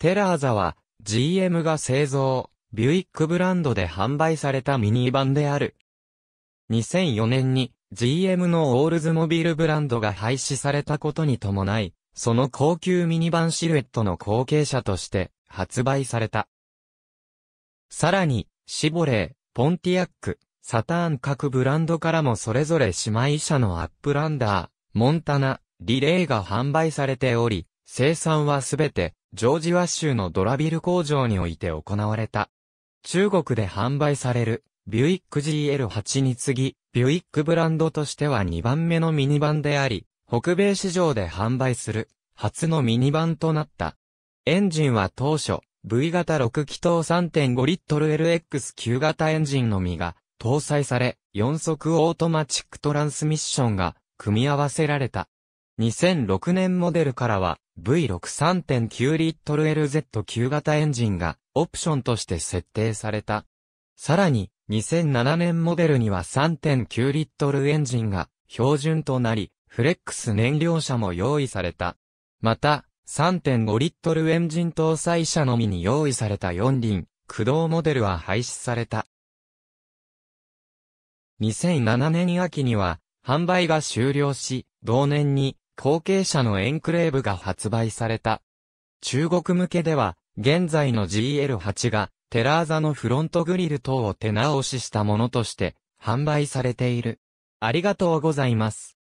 テラーザは GM が製造、ビュイックブランドで販売されたミニバンである。2004年に GM のオールズモビルブランドが廃止されたことに伴い、その高級ミニバンシルエットの後継者として発売された。さらに、シボレー、ポンティアック、サターン各ブランドからもそれぞれ姉妹車のアップランダー、モンタナ、リレーが販売されており、生産はすべて、ジョージワ州のドラビル工場において行われた。中国で販売される、ビュイック GL8 に次ぎ、ビュイックブランドとしては2番目のミニバンであり、北米市場で販売する、初のミニバンとなった。エンジンは当初、V 型6気筒3.5リットル LX9 型エンジンのみが搭載され、4速オートマチックトランスミッションが組み合わせられた。2006年モデルからは V63.9 リットル LZ 旧型エンジンがオプションとして設定された。さらに2007年モデルには3.9リットルエンジンが標準となり、フレックス燃料車も用意された。また、3.5リットルエンジン搭載車のみに用意された4輪、駆動モデルは廃止された。2007年秋には、販売が終了し、同年に後継者のエンクレーブが発売された。中国向けでは、現在の GL8 が、テラーザのフロントグリル等を手直ししたものとして、販売されている。ありがとうございます。